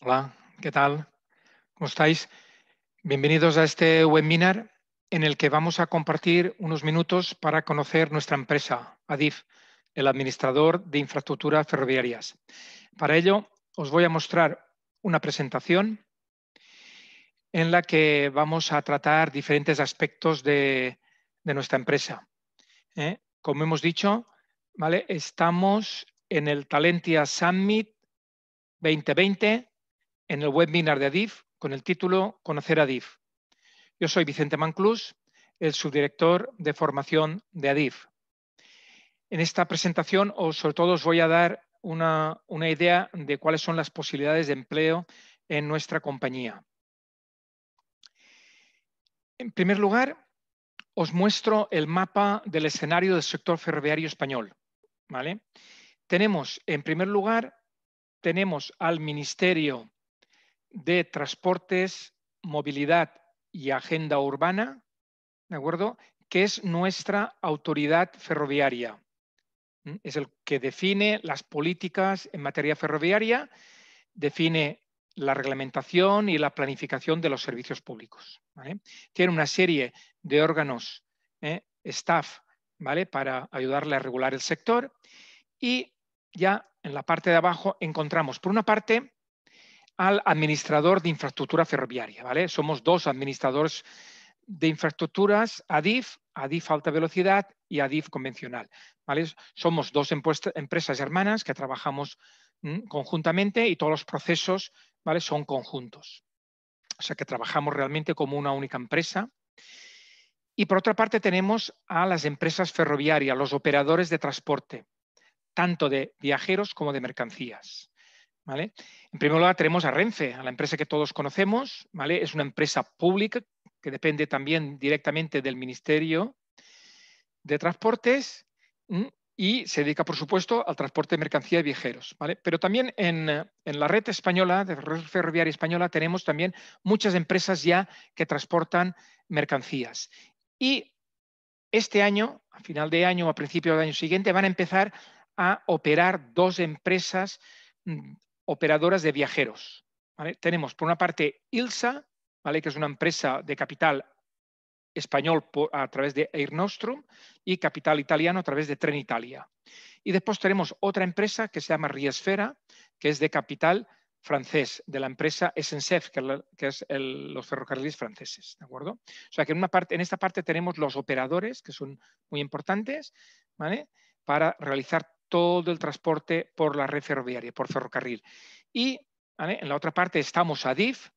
Hola, ¿qué tal? ¿Cómo estáis? Bienvenidos a este webinar en el que vamos a compartir unos minutos para conocer nuestra empresa, ADIF, el Administrador de Infraestructuras Ferroviarias. Para ello, os voy a mostrar una presentación en la que vamos a tratar diferentes aspectos de, nuestra empresa. ¿Eh? Como hemos dicho, ¿vale? estamos en el Talentia Summit 2020 en el webinar de ADIF con el título Conocer ADIF. Yo soy Vicente Manclús, el subdirector de formación de ADIF. En esta presentación, sobre todo, os voy a dar una, idea de cuáles son las posibilidades de empleo en nuestra compañía. En primer lugar, os muestro el mapa del escenario del sector ferroviario español. ¿vale? Tenemos, en primer lugar, tenemos al Ministerio de transportes, movilidad y agenda urbana, ¿de acuerdo? Que es nuestra autoridad ferroviaria. ¿Mm? Es el que define las políticas en materia ferroviaria, define la reglamentación y la planificación de los servicios públicos. Tiene una serie de órganos, ¿eh? staff, ¿vale? para ayudarle a regular el sector. Y ya en la parte de abajo encontramos, por una parte, al administrador de infraestructura ferroviaria, ¿vale? Somos dos administradores de infraestructuras, ADIF, ADIF alta velocidad y ADIF convencional, ¿vale? Somos dos empresas hermanas que trabajamos mm, conjuntamente y todos los procesos, ¿vale? Son conjuntos. O sea que trabajamos realmente como una única empresa. Y por otra parte tenemos a las empresas ferroviarias, los operadores de transporte, tanto de viajeros como de mercancías. En primer lugar tenemos a Renfe, a la empresa que todos conocemos, ¿vale? Es una empresa pública que depende también directamente del Ministerio de Transportes y se dedica, por supuesto, al transporte de mercancías y viajeros, ¿vale? Pero también en, la red española, de red ferroviaria española, tenemos también muchas empresas ya que transportan mercancías. Y este año, a final de año o a principio del año siguiente, van a empezar a operar dos empresas mm, operadoras de viajeros. Tenemos, por una parte, ILSA, que es una empresa de capital español a través de Air Nostrum y capital italiano a través de Trenitalia. Y después tenemos otra empresa que se llama Riesfera, que es de capital francés, de la empresa SNCF, que, es los ferrocarriles franceses, ¿de acuerdo? O sea que en, una parte, en esta parte tenemos los operadores, que son muy importantes, Para realizar todo el transporte por la red ferroviaria, por ferrocarril. Y en la otra parte estamos a DIF,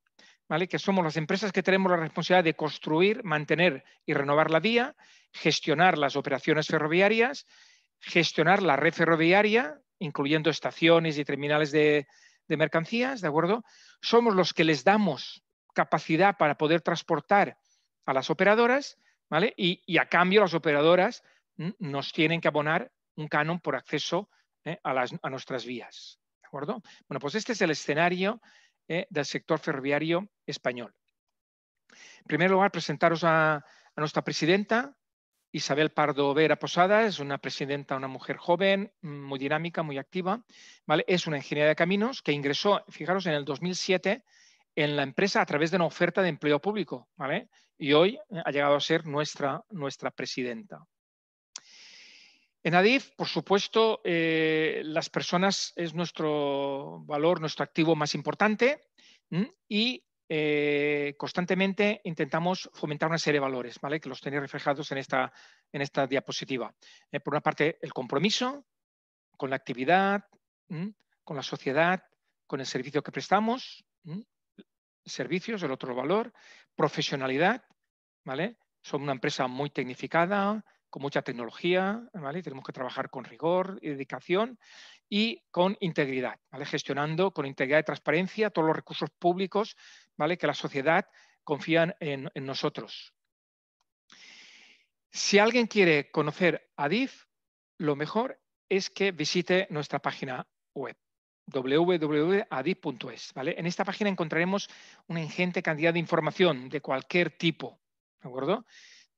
¿vale? que somos las empresas que tenemos la responsabilidad de construir, mantener y renovar la vía, gestionar las operaciones ferroviarias, gestionar la red ferroviaria, incluyendo estaciones y terminales de, mercancías, ¿de acuerdo? Somos los que les damos capacidad para poder transportar a las operadoras, ¿vale? y a cambio las operadoras nos tienen que abonar un canon por acceso eh, a, nuestras vías. ¿De acuerdo? Bueno, pues este es el escenario eh, del sector ferroviario español. En primer lugar, presentaros a, nuestra presidenta, Isabel Pardo Vera Posada, es una presidenta, una mujer joven, muy dinámica, muy activa. ¿vale? Es una ingeniera de caminos que ingresó, fijaros, en el 2007 en la empresa a través de una oferta de empleo público. ¿vale? Y hoy eh, ha llegado a ser nuestra, nuestra presidenta. En Adif, por supuesto, eh, las personas es nuestro valor, nuestro activo más importante y eh, constantemente intentamos fomentar una serie de valores, que los tenéis reflejados en esta, en esta diapositiva. Eh, por una parte, el compromiso con la actividad, con la sociedad, con el servicio que prestamos, servicios, el otro valor, profesionalidad, ¿vale? Somos una empresa muy tecnificada, con mucha tecnología, ¿vale? Tenemos que trabajar con rigor y dedicación y con integridad, ¿vale? Gestionando con integridad y transparencia todos los recursos públicos, ¿vale? Que la sociedad confía en, nosotros. Si alguien quiere conocer Adif, lo mejor es que visite nuestra página web www.adif.es. ¿vale? En esta página encontraremos una ingente cantidad de información de cualquier tipo, ¿de acuerdo?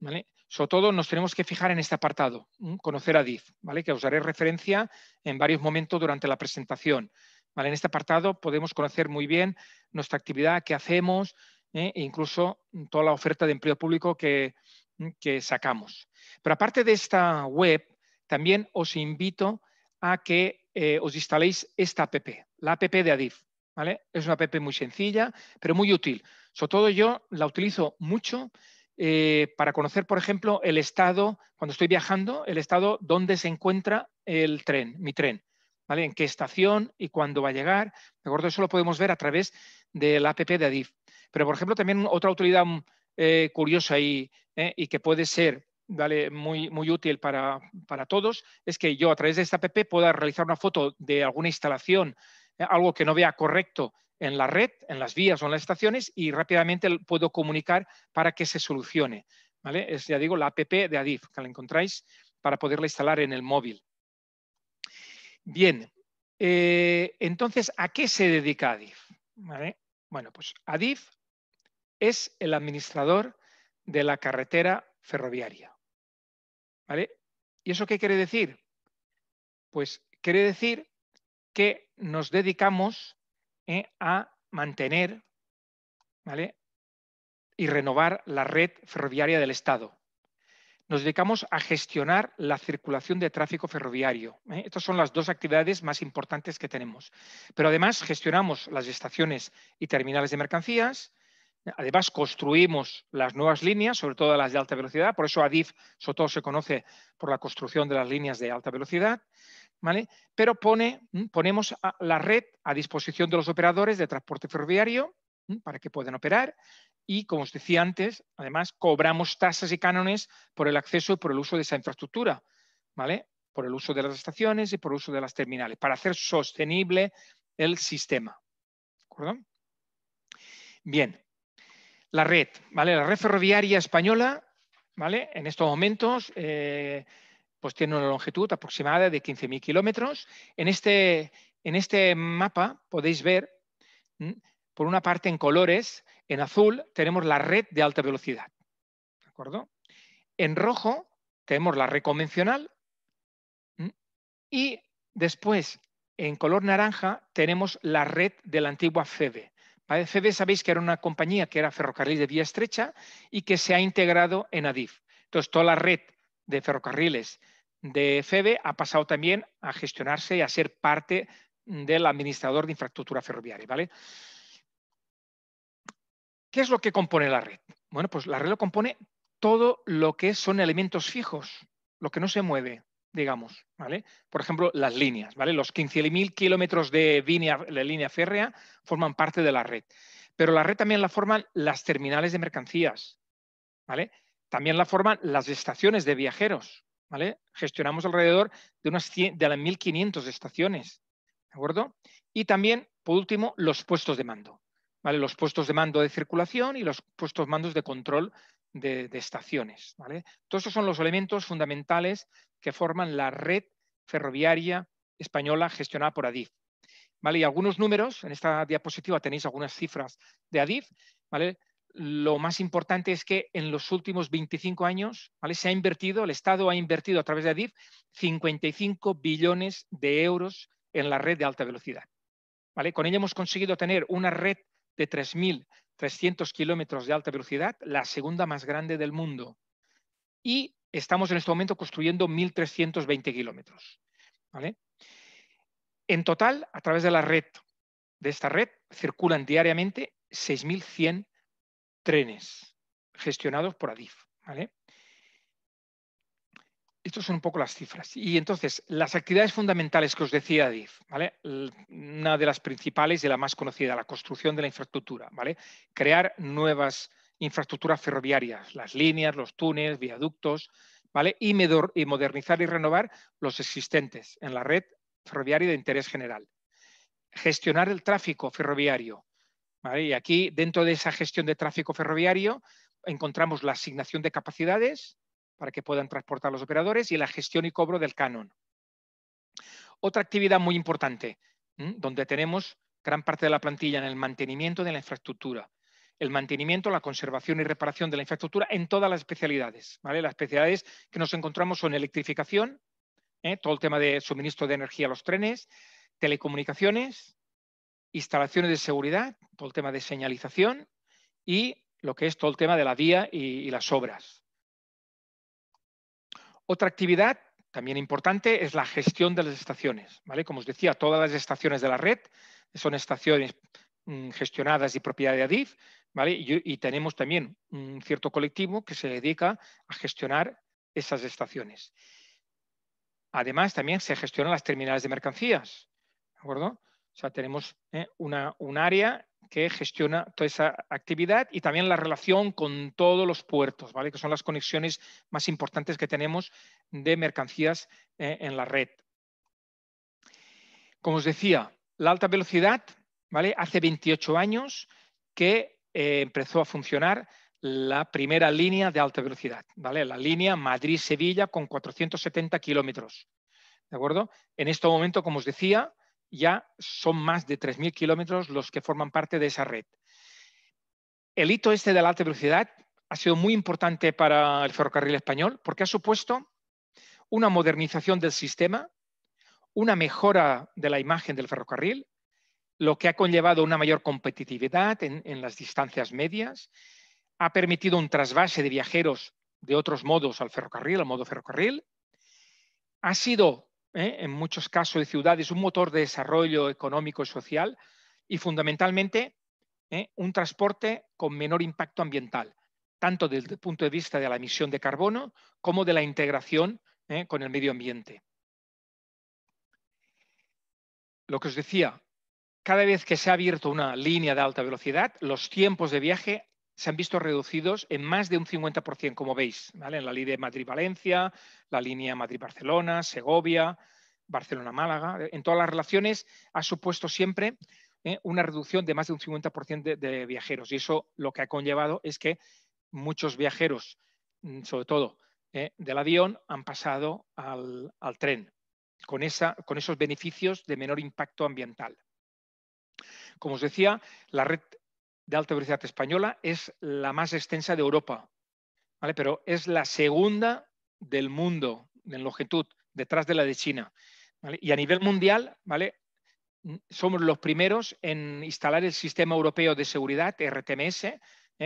¿Vale? Sobre todo nos tenemos que fijar en este apartado, conocer a DIF, ¿vale? que os haré referencia en varios momentos durante la presentación. ¿vale? En este apartado podemos conocer muy bien nuestra actividad, qué hacemos ¿eh? e incluso toda la oferta de empleo público que, sacamos. Pero aparte de esta web, también os invito a que eh, os instaléis esta app, la app de Adif. ¿vale? Es una app muy sencilla, pero muy útil. Sobre todo yo la utilizo mucho eh, para conocer, por ejemplo, el estado, cuando estoy viajando, el estado donde se encuentra el tren, mi tren, ¿vale? En qué estación y cuándo va a llegar. De acuerdo, eso lo podemos ver a través del app de Adif. Pero, por ejemplo, también otra utilidad mm, eh, curiosa eh, y, que puede ser ¿vale? muy, útil para, para, todos es que yo a través de esta app pueda realizar una foto de alguna instalación, algo que no vea correcto en la red, en las vías o en las estaciones y rápidamente puedo comunicar para que se solucione. ¿vale? Es, ya digo, la app de ADIF, que la encontráis para poderla instalar en el móvil. Bien, eh, entonces, ¿a qué se dedica ADIF? Bueno, pues ADIF es el administrador de la carretera ferroviaria. ¿Vale? ¿Y eso qué quiere decir? Pues quiere decir que nos dedicamos eh, a mantener y renovar la red ferroviaria del Estado. Nos dedicamos a gestionar la circulación de tráfico ferroviario. ¿eh? Estas son las dos actividades más importantes que tenemos. Pero además gestionamos las estaciones y terminales de mercancías, Además, construimos las nuevas líneas, sobre todo las de alta velocidad. Por eso ADIF, sobre todo, se conoce por la construcción de las líneas de alta velocidad. Pero ponemos la red a disposición de los operadores de transporte ferroviario para que puedan operar y, como os decía antes, además cobramos tasas y cánones por el acceso y por el uso de esa infraestructura, ¿vale? Por el uso de las estaciones y por el uso de las terminales, para hacer sostenible el sistema. Bien, la red, ¿vale? La red ferroviaria española, ¿vale? En estos momentos... Eh, pues tiene una longitud aproximada de 15.000 kilómetros. Este, en este, mapa podéis ver, mm, por una parte en colores, en azul tenemos la red de alta velocidad. ¿De acuerdo? En rojo tenemos la red convencional mm, y después en color naranja tenemos la red de la antigua FEBE. FEBE sabéis que era una compañía que era ferrocarril de vía estrecha y que se ha integrado en ADIF. Entonces, toda la red de ferrocarriles de FEBE ha pasado también a gestionarse y a ser parte del administrador de infraestructura ferroviaria. ¿vale? ¿Qué es lo que compone la red? Bueno, pues la red lo compone todo lo que son elementos fijos, lo que no se mueve, digamos, ¿vale? Por ejemplo, las líneas, ¿vale? Los 15.000 kilómetros de línea, de línea férrea forman parte de la red. Pero la red también la forman las terminales de mercancías, ¿vale? También la forman las estaciones de viajeros, Gestionamos alrededor de unas de las 1.500 estaciones, ¿de acuerdo? Y también, por último, los puestos de mando, ¿vale? Los puestos de mando de circulación y los puestos mandos de control de, estaciones, ¿vale? Todos esos son los elementos fundamentales que forman la red ferroviaria española gestionada por ADIF. ¿Vale? Y algunos números, en esta diapositiva tenéis algunas cifras de ADIF, ¿vale? lo más importante es que en los últimos 25 años se ha invertido, el Estado ha invertido a través de ADIF 55 billones de euros en la red de alta velocidad. ¿vale? Con ello hemos conseguido tener una red de 3.300 kilómetros de alta velocidad, la segunda más grande del mundo. Y estamos en este momento construyendo 1.320 kilómetros. En total, a través de la red, de esta red, circulan diariamente 6.100 trenes gestionados por Adif. ¿vale? Estas son un poco las cifras. Y entonces, las actividades fundamentales que os decía Adif, ¿vale? una de las principales y la más conocida, la construcción de la infraestructura, ¿vale? crear nuevas infraestructuras ferroviarias, las líneas, los túneles, viaductos, ¿vale? y modernizar y renovar los existentes en la red ferroviaria de interés general. Gestionar el tráfico ferroviario, y aquí, dentro de esa gestión de tráfico ferroviario, encontramos la asignación de capacidades para que puedan transportar los operadores y la gestión y cobro del canon. Otra actividad muy importante, donde tenemos gran parte de la plantilla en el mantenimiento de la infraestructura. El mantenimiento, la conservación y reparación de la infraestructura en todas las especialidades. Las especialidades que nos encontramos son electrificación, ¿eh? todo el tema de suministro de energía a los trenes, telecomunicaciones, instalaciones de seguridad, todo el tema de señalización y lo que es todo el tema de la vía y, las obras. Otra actividad también importante es la gestión de las estaciones. ¿vale? Como os decía, todas las estaciones de la red son estaciones mm, gestionadas y propiedad de ADIF, ¿vale? y, y tenemos también un cierto colectivo que se dedica a gestionar esas estaciones. Además, también se gestionan las terminales de mercancías. ¿de acuerdo? O sea, tenemos ¿eh? un área que gestiona toda esa actividad y también la relación con todos los puertos, ¿vale? que son las conexiones más importantes que tenemos de mercancías ¿eh? en la red. Como os decía, la alta velocidad, ¿vale? hace 28 años que eh, empezó a funcionar la primera línea de alta velocidad, ¿vale? la línea Madrid-Sevilla con 470 kilómetros. ¿De acuerdo? En este momento, como os decía, ya son más de 3.000 kilómetros los que forman parte de esa red. El hito este de la alta velocidad ha sido muy importante para el ferrocarril español porque ha supuesto una modernización del sistema, una mejora de la imagen del ferrocarril, lo que ha conllevado una mayor competitividad en, las distancias medias, ha permitido un trasvase de viajeros de otros modos al ferrocarril, al modo ferrocarril, ha sido ¿eh? en muchos casos de ciudades, un motor de desarrollo económico y social y fundamentalmente ¿eh? un transporte con menor impacto ambiental, tanto desde el punto de vista de la emisión de carbono como de la integración ¿eh? con el medio ambiente. Lo que os decía, cada vez que se ha abierto una línea de alta velocidad, los tiempos de viaje se han visto reducidos en más de un 50%, como veis, en la línea de Madrid-Valencia, la línea Madrid-Barcelona, Segovia, Barcelona-Málaga. Eh, en todas las relaciones ha supuesto siempre eh, una reducción de más de un 50% de, viajeros y eso lo que ha conllevado es que muchos viajeros, mm, sobre todo eh, del avión, han pasado al, tren con, esa, con esos beneficios de menor impacto ambiental. Como os decía, la red de alta velocidad española es la más extensa de Europa, ¿vale? pero es la segunda del mundo en longitud, detrás de la de China. ¿vale? Y a nivel mundial, ¿vale? Mm, somos los primeros en instalar el Sistema Europeo de Seguridad, RTMS, ¿eh?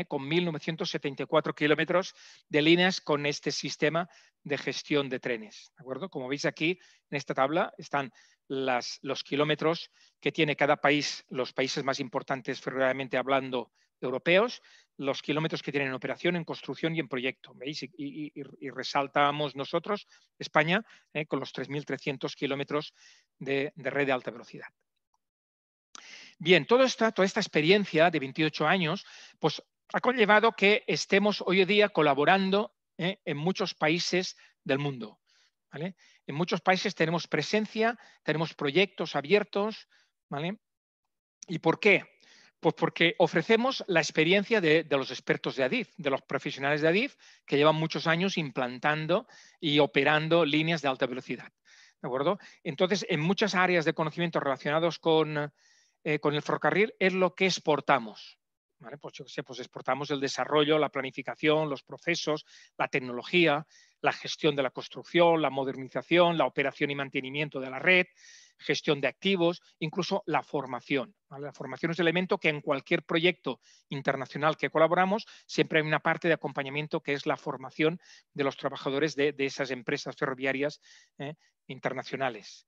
con 1.974 kilómetros de líneas con este sistema de gestión de trenes. ¿de acuerdo? Como veis aquí en esta tabla están los kilómetros que tiene cada país, los países más importantes ferroviariamente hablando europeos, los kilómetros que tienen en operación, en construcción y en proyecto. ¿veis? Y, y, resaltamos nosotros, España, ¿eh? con los 3.300 kilómetros de, red de alta velocidad. Bien, toda esta, toda esta experiencia de 28 años pues, ha conllevado que estemos hoy en día colaborando ¿eh? en muchos países del mundo. En muchos países tenemos presencia, tenemos proyectos abiertos, ¿Y por qué? Pues porque ofrecemos la experiencia de, los expertos de ADIF, de los profesionales de ADIF, que llevan muchos años implantando y operando líneas de alta velocidad. ¿De acuerdo? Entonces, en muchas áreas de conocimiento relacionados con, eh, con el ferrocarril es lo que exportamos. Pues yo pues exportamos el desarrollo, la planificación, los procesos, la tecnología, la gestión de la construcción, la modernización, la operación y mantenimiento de la red, gestión de activos, incluso la formación. La formación es el elemento que en cualquier proyecto internacional que colaboramos siempre hay una parte de acompañamiento que es la formación de los trabajadores de, esas empresas ferroviarias ¿eh? internacionales.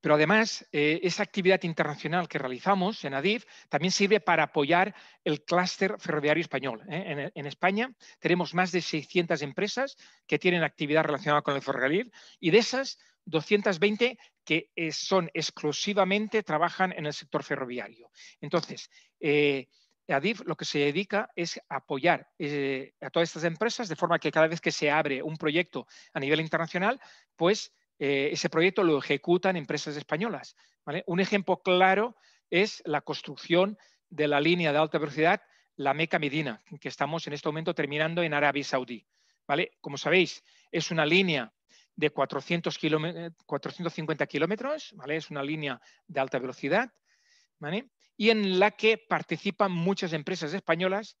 Pero además, eh, esa actividad internacional que realizamos en ADIF también sirve para apoyar el clúster ferroviario español. ¿eh? En, España tenemos más de 600 empresas que tienen actividad relacionada con el ferrocarril y de esas 220 que eh, son exclusivamente, trabajan en el sector ferroviario. Entonces, ADIF lo que se dedica es apoyar a todas estas empresas de forma que cada vez que se abre un proyecto a nivel internacional, pues eh, ese proyecto lo ejecutan empresas españolas. Un ejemplo claro es la construcción de la línea de alta velocidad, la Meca Medina, que estamos en este momento terminando en Arabia Saudí. ¿vale? Como sabéis, es una línea de 400 450 kilómetros, ¿vale? es una línea de alta velocidad, y en la que participan muchas empresas españolas,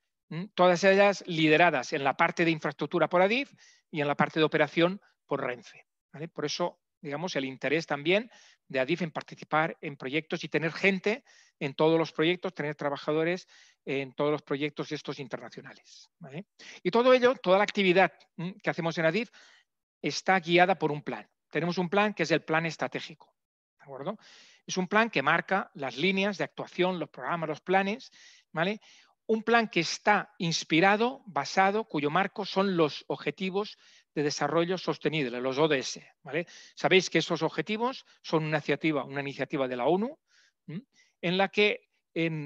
todas ellas lideradas en la parte de infraestructura por Adif y en la parte de operación por Renfe. Por eso, digamos, el interés también de Adif en participar en proyectos y tener gente en todos los proyectos, tener trabajadores en todos los proyectos estos internacionales. Y todo ello, toda la actividad que hacemos en Adif está guiada por un plan. Tenemos un plan que es el plan estratégico. Es un plan que marca las líneas de actuación, los programas, los planes, Un plan que está inspirado, basado, cuyo marco son los objetivos Desarrollo Sostenible, los ODS. ¿vale? Sabéis que esos objetivos son una iniciativa, una iniciativa de la ONU en la que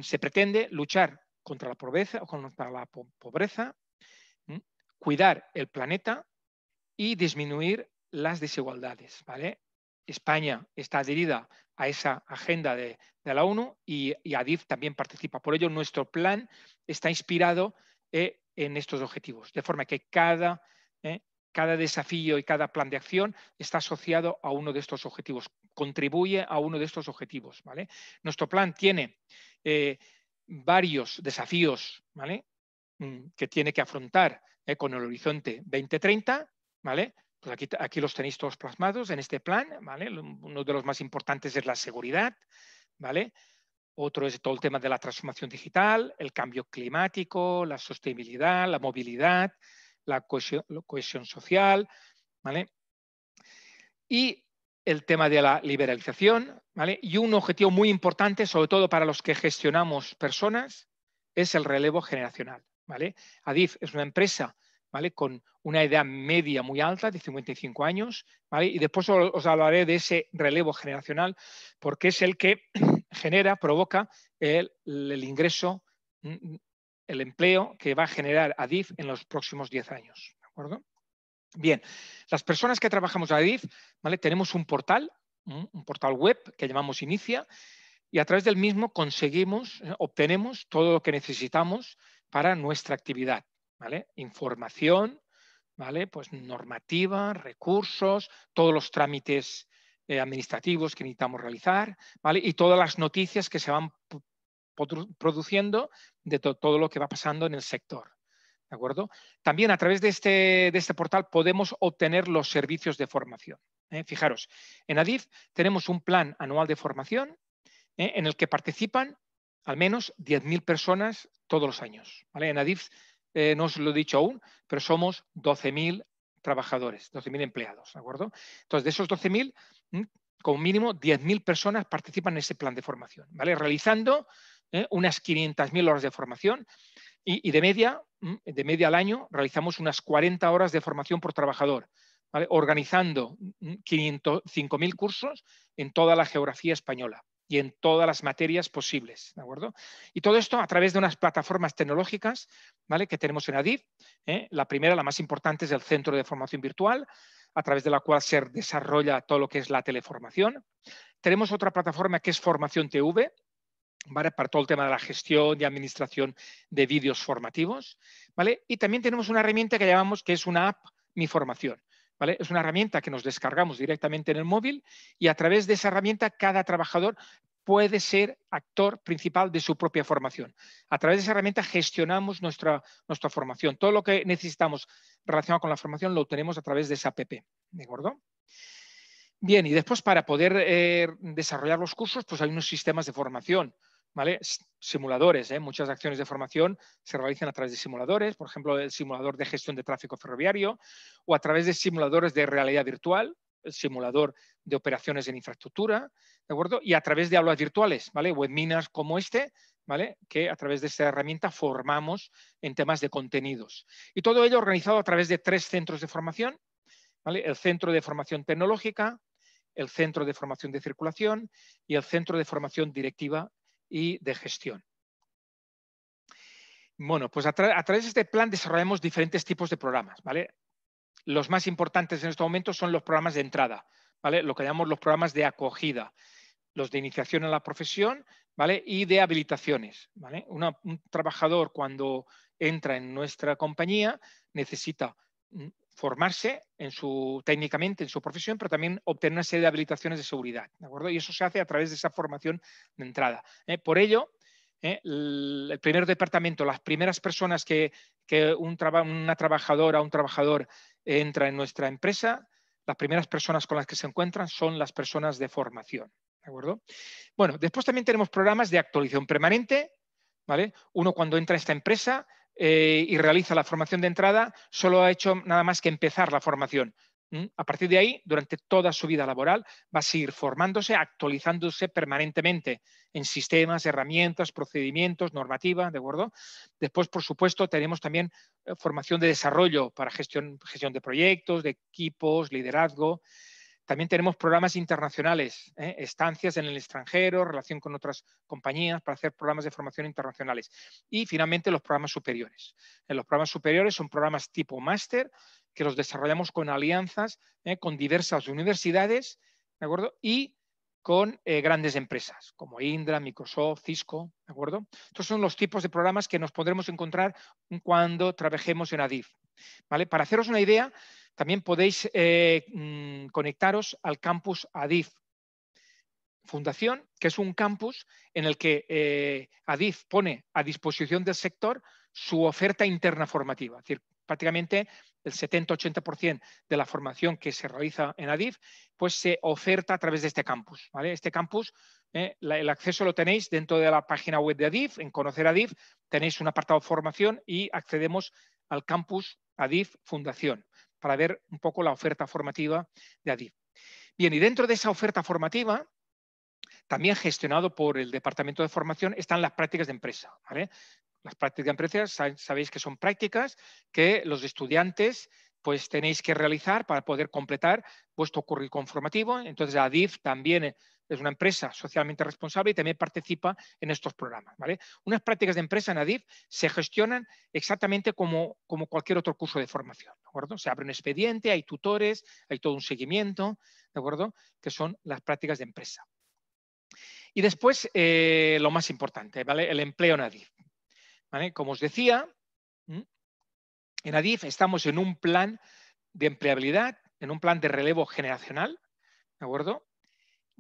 se pretende luchar contra la pobreza, contra la pobreza cuidar el planeta y disminuir las desigualdades. ¿vale? España está adherida a esa agenda de, la ONU y, ADIF también participa. Por ello, nuestro plan está inspirado eh, en estos objetivos, de forma que cada eh, cada desafío y cada plan de acción está asociado a uno de estos objetivos, contribuye a uno de estos objetivos. ¿vale? Nuestro plan tiene eh, varios desafíos ¿vale? Mm, que tiene que afrontar eh, con el horizonte 2030. ¿vale? Pues aquí, aquí, los tenéis todos plasmados en este plan. ¿vale? Uno de los más importantes es la seguridad. ¿vale? Otro es todo el tema de la transformación digital, el cambio climático, la sostenibilidad, la movilidad, la cohesión, social, ¿vale? Y el tema de la liberalización, ¿vale? Y un objetivo muy importante, sobre todo para los que gestionamos personas, es el relevo generacional, ¿vale? Adif es una empresa, ¿vale? Con una edad media muy alta, de 55 años, Y después os hablaré de ese relevo generacional, porque es el que genera, provoca el, el ingreso mm, el empleo que va a generar ADIF en los próximos 10 años. ¿De acuerdo? Bien, las personas que trabajamos en ADIF, ¿vale? tenemos un portal, un portal web que llamamos Inicia, y a través del mismo conseguimos, eh, obtenemos todo lo que necesitamos para nuestra actividad. ¿vale? Información, ¿vale? Pues normativa, recursos, todos los trámites eh, administrativos que necesitamos realizar, ¿vale? Y todas las noticias que se van produciendo de todo lo que va pasando en el sector. ¿De acuerdo? También a través de este, de este portal podemos obtener los servicios de formación. ¿eh? Fijaros, en ADIF tenemos un plan anual de formación ¿eh? en el que participan al menos 10.000 personas todos los años. En ADIF, eh, no os lo he dicho aún, pero somos 12.000 trabajadores, 12.000 empleados. ¿De acuerdo? Entonces, de esos 12.000, como mínimo 10.000 personas participan en ese plan de formación, ¿vale? realizando ¿eh? unas 500.000 horas de formación y, de, media, mm, de media al año realizamos unas 40 horas de formación por trabajador, organizando 5.000 mm, mm, cursos en toda la geografía española y en todas las materias posibles, ¿de acuerdo? Y todo esto a través de unas plataformas tecnológicas, ¿vale? Que tenemos en ADIF. ¿eh? La primera, la más importante, es el Centro de Formación Virtual, a través de la cual se desarrolla todo lo que es la teleformación. Tenemos otra plataforma que es Formación TV, para todo el tema de la gestión y administración de vídeos formativos, Y también tenemos una herramienta que llamamos que es una app Mi Formación. Es una herramienta que nos descargamos directamente en el móvil y a través de esa herramienta cada trabajador puede ser actor principal de su propia formación. A través de esa herramienta gestionamos nuestra, formación. Todo lo que necesitamos relacionado con la formación lo obtenemos a través de esa app. ¿De acuerdo? Bien, y después para poder eh, desarrollar los cursos, pues hay unos sistemas de formación. ¿vale? Simuladores, ¿eh? muchas acciones de formación se realizan a través de simuladores, por ejemplo, el simulador de gestión de tráfico ferroviario o a través de simuladores de realidad virtual, el simulador de operaciones en infraestructura, ¿de acuerdo? Y a través de aulas virtuales, ¿vale? Webminas como este, ¿vale? Que a través de esta herramienta formamos en temas de contenidos. Y todo ello organizado a través de tres centros de formación, ¿vale? El Centro de Formación Tecnológica, el Centro de Formación de Circulación y el Centro de Formación Directiva y de gestión. Bueno, pues a, través de este plan desarrollamos diferentes tipos de programas, ¿vale? Los más importantes en este momento son los programas de entrada, ¿vale? Lo que llamamos los programas de acogida, los de iniciación a la profesión, ¿vale? Y de habilitaciones, un trabajador cuando entra en nuestra compañía necesita formarse en su, técnicamente en su profesión, pero también obtener una serie de habilitaciones de seguridad. ¿de acuerdo? Y eso se hace a través de esa formación de entrada. ¿eh? Por ello, ¿eh? el, primer departamento, las primeras personas que, un una trabajadora o un trabajador entra en nuestra empresa, las primeras personas con las que se encuentran son las personas de formación. ¿de acuerdo? Bueno, después también tenemos programas de actualización permanente. ¿vale? Uno cuando entra a esta empresa eh, y realiza la formación de entrada, solo ha hecho nada más que empezar la formación. ¿Mm? A partir de ahí, durante toda su vida laboral, va a seguir formándose, actualizándose permanentemente en sistemas, herramientas, procedimientos, normativa, ¿de acuerdo? Después, por supuesto, tenemos también eh, formación de desarrollo para gestión, gestión de proyectos, de equipos, liderazgo, también tenemos programas internacionales, ¿eh? estancias en el extranjero, relación con otras compañías para hacer programas de formación internacionales. Y finalmente los programas superiores. En ¿Eh? los programas superiores son programas tipo máster que los desarrollamos con alianzas ¿eh? con diversas universidades ¿de acuerdo? y con grandes empresas como Indra, Microsoft, Cisco, ¿de acuerdo? Estos son los tipos de programas que nos podremos encontrar cuando trabajemos en ADIF. ¿vale? Para haceros una idea, también podéis eh, mm, conectaros al campus ADIF Fundación, que es un campus en el que eh, ADIF pone a disposición del sector su oferta interna formativa. Es decir, prácticamente el 70-80% de la formación que se realiza en ADIF, pues se oferta a través de este campus. Este campus, eh, el acceso lo tenéis dentro de la página web de ADIF, en Conocer ADIF, tenéis un apartado formación y accedemos al campus ADIF Fundación para ver un poco la oferta formativa de ADIF. Bien, y dentro de esa oferta formativa, también gestionado por el Departamento de Formación, están las prácticas de empresa. Las prácticas de empresa sabéis que son prácticas que los estudiantes pues tenéis que realizar para poder completar vuestro currículum formativo. Entonces, ADIF también es una empresa socialmente responsable y también participa en estos programas. ¿vale? Unas prácticas de empresa en ADIF se gestionan exactamente como, cualquier otro curso de formación. ¿de acuerdo? Se abre un expediente, hay tutores, hay todo un seguimiento, ¿de acuerdo? que son las prácticas de empresa. Y después, eh, lo más importante, ¿vale? el empleo en ADIF. ¿vale? Como os decía, en ADIF estamos en un plan de empleabilidad, en un plan de relevo generacional, ¿de acuerdo?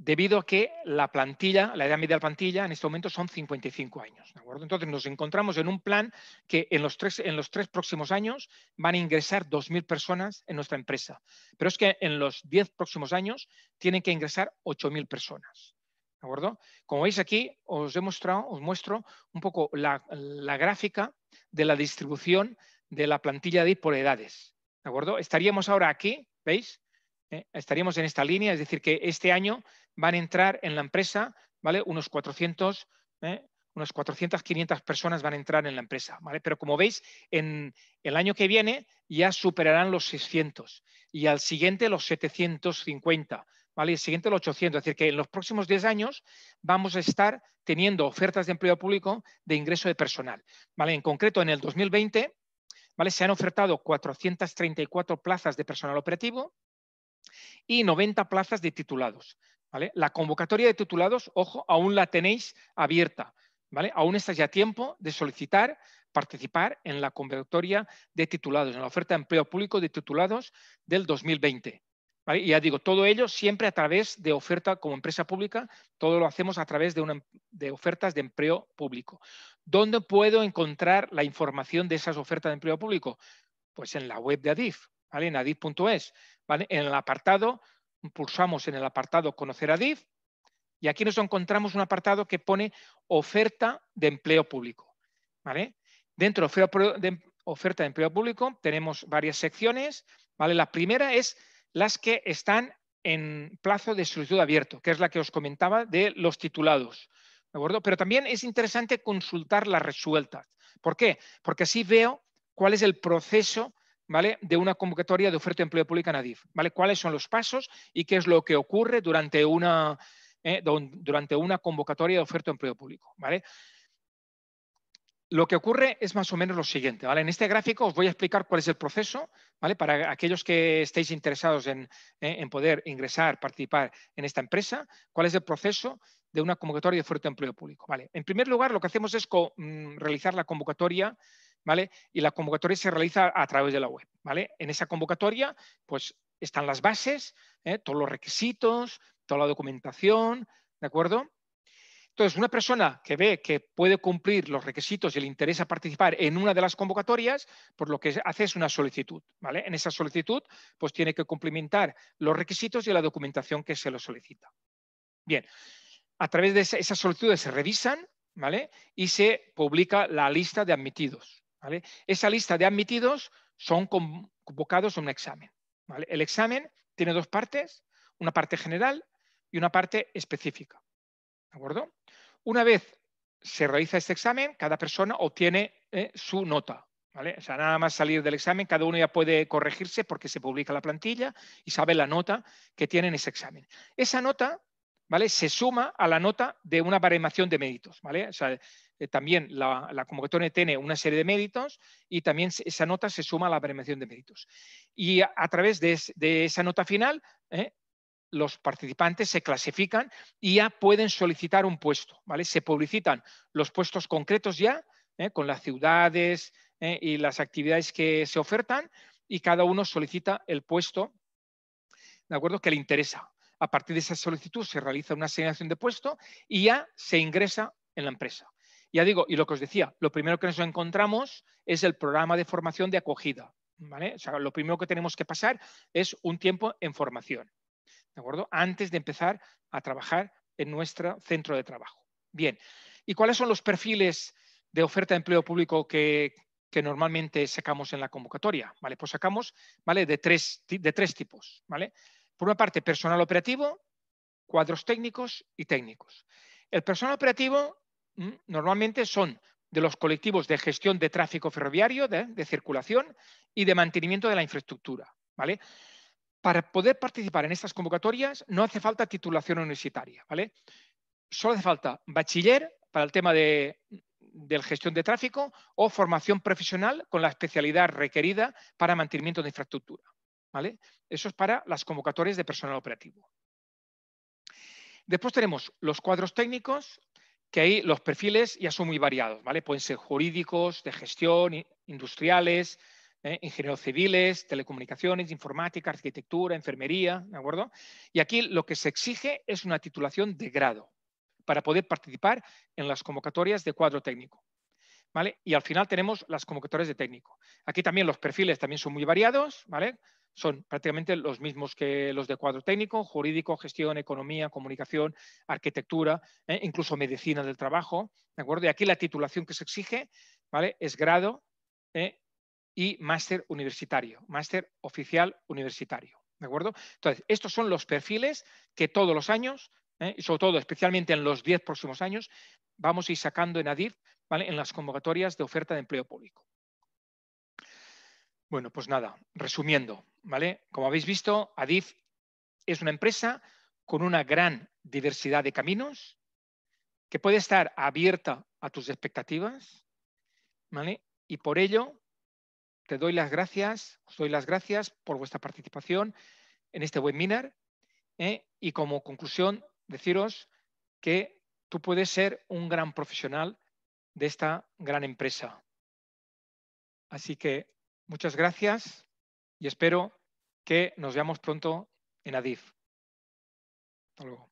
debido a que la plantilla, la edad media de la plantilla en este momento son 55 años. ¿de acuerdo? Entonces nos encontramos en un plan que en los, tres, en los tres próximos años van a ingresar 2.000 personas en nuestra empresa, pero es que en los 10 próximos años tienen que ingresar 8.000 personas. ¿de acuerdo? Como veis aquí, os, he mostrado, os muestro un poco la, gráfica de la distribución de la plantilla de por edades. ¿de acuerdo? Estaríamos ahora aquí, ¿veis? Eh, estaríamos en esta línea, es decir, que este año van a entrar en la empresa ¿vale? unos 400, eh, unos 400, 500 personas van a entrar en la empresa. ¿vale? Pero como veis, en el año que viene ya superarán los 600 y al siguiente los 750. ¿Vale? el siguiente los 800. Es decir, que en los próximos 10 años vamos a estar teniendo ofertas de empleo público de ingreso de personal. ¿Vale? En concreto, en el 2020 ¿vale? se han ofertado 434 plazas de personal operativo, y 90 plazas de titulados. ¿vale? La convocatoria de titulados, ojo, aún la tenéis abierta. ¿Vale? Aún estáis a tiempo de solicitar participar en la convocatoria de titulados, en la oferta de empleo público de titulados del 2020. Y ya digo, todo ello siempre a través de oferta como empresa pública, todo lo hacemos a través de ofertas de empleo público. ¿Dónde puedo encontrar la información de esas ofertas de empleo público? Pues en la web de ADIF, en adif.es. En el apartado, pulsamos en el apartado Conocer Adif y aquí nos encontramos un apartado que pone Oferta de Empleo Público. ¿vale? Dentro de Oferta de Empleo Público tenemos varias secciones. ¿vale? La primera es las que están en plazo de solicitud abierto, que es la que os comentaba de los titulados. ¿de acuerdo? Pero también es interesante consultar las resueltas. ¿Por qué? Porque así veo cuál es el proceso de una convocatoria de oferta de empleo pública en ADIF. ¿Cuáles son los pasos y qué es lo que ocurre durante una, eh, durante una convocatoria de oferta de empleo público? Lo que ocurre es más o menos lo siguiente. ¿vale? En este gráfico os voy a explicar cuál es el proceso ¿vale? para aquellos que estéis interesados en, eh, poder ingresar, participar en esta empresa, cuál es el proceso de una convocatoria de oferta de empleo público. En primer lugar, lo que hacemos es mm, realizar la convocatoria ¿vale? Y la convocatoria se realiza a través de la web, ¿vale? En esa convocatoria, pues están las bases, ¿eh? todos los requisitos, toda la documentación, ¿de acuerdo? Entonces, una persona que ve que puede cumplir los requisitos y le interesa participar en una de las convocatorias, pues lo que hace es una solicitud, ¿vale? En esa solicitud, pues tiene que cumplimentar los requisitos y la documentación que se lo solicita. Bien, a través de esas solicitudes se revisan, ¿vale? Y se publica la lista de admitidos, esa lista de admitidos son convocados a un examen. El examen tiene dos partes, una parte general y una parte específica. ¿De acuerdo? Una vez se realiza este examen, cada persona obtiene eh, su nota. sea, nada más salir del examen, cada uno ya puede corregirse porque se publica la plantilla y sabe la nota que tiene en ese examen. Esa nota ¿vale? se suma a la nota de una baremación de méritos. ¿vale? Eh, también la, convocatoria tiene una serie de méritos y también esa nota se suma a la premiación de méritos. Y a, través de, esa nota final, eh, los participantes se clasifican y ya pueden solicitar un puesto. ¿vale? Se publicitan los puestos concretos ya, eh, con las ciudades y las actividades que se ofertan, y cada uno solicita el puesto de acuerdo que le interesa. A partir de esa solicitud se realiza una asignación de puesto y ya se ingresa en la empresa. Ya digo, y lo que os decía, lo primero que nos encontramos es el programa de formación de acogida. ¿vale? O sea, lo primero que tenemos que pasar es un tiempo en formación, ¿de acuerdo? Antes de empezar a trabajar en nuestro centro de trabajo. Bien, ¿y cuáles son los perfiles de oferta de empleo público que, normalmente sacamos en la convocatoria? ¿Vale? Pues sacamos ¿vale? De, tres, de tres tipos. ¿vale? Por una parte, personal operativo, cuadros técnicos y técnicos. El personal operativo Mm, normalmente son de los colectivos de gestión de tráfico ferroviario, de, circulación y de mantenimiento de la infraestructura. ¿vale? Para poder participar en estas convocatorias no hace falta titulación universitaria. ¿vale? Solo hace falta bachiller para el tema de, la gestión de tráfico o formación profesional con la especialidad requerida para mantenimiento de infraestructura. ¿vale? Eso es para las convocatorias de personal operativo. Después tenemos los cuadros técnicos, que ahí los perfiles ya son muy variados, ¿vale? Pueden ser jurídicos, de gestión, industriales, eh, ingenieros civiles, telecomunicaciones, informática, arquitectura, enfermería, ¿de acuerdo? Y aquí lo que se exige es una titulación de grado para poder participar en las convocatorias de cuadro técnico. ¿Vale? Y al final tenemos las convocatorias de técnico. Aquí también los perfiles también son muy variados, ¿vale? son prácticamente los mismos que los de cuadro técnico, jurídico, gestión, economía, comunicación, arquitectura, eh, incluso medicina del trabajo, ¿de acuerdo? Y aquí la titulación que se exige, ¿vale? Es grado eh, y máster universitario, máster oficial universitario, ¿de acuerdo? Entonces, estos son los perfiles que todos los años, eh, y sobre todo especialmente en los 10 próximos años, vamos a ir sacando en ADIF, ¿vale? En las convocatorias de oferta de empleo público. Bueno, pues nada, resumiendo, como habéis visto, Adif es una empresa con una gran diversidad de caminos que puede estar abierta a tus expectativas, Y por ello te doy las gracias, os doy las gracias por vuestra participación en este webinar ¿eh? y como conclusión deciros que tú puedes ser un gran profesional de esta gran empresa. Así que muchas gracias y espero que nos veamos pronto en Adif. Hasta luego.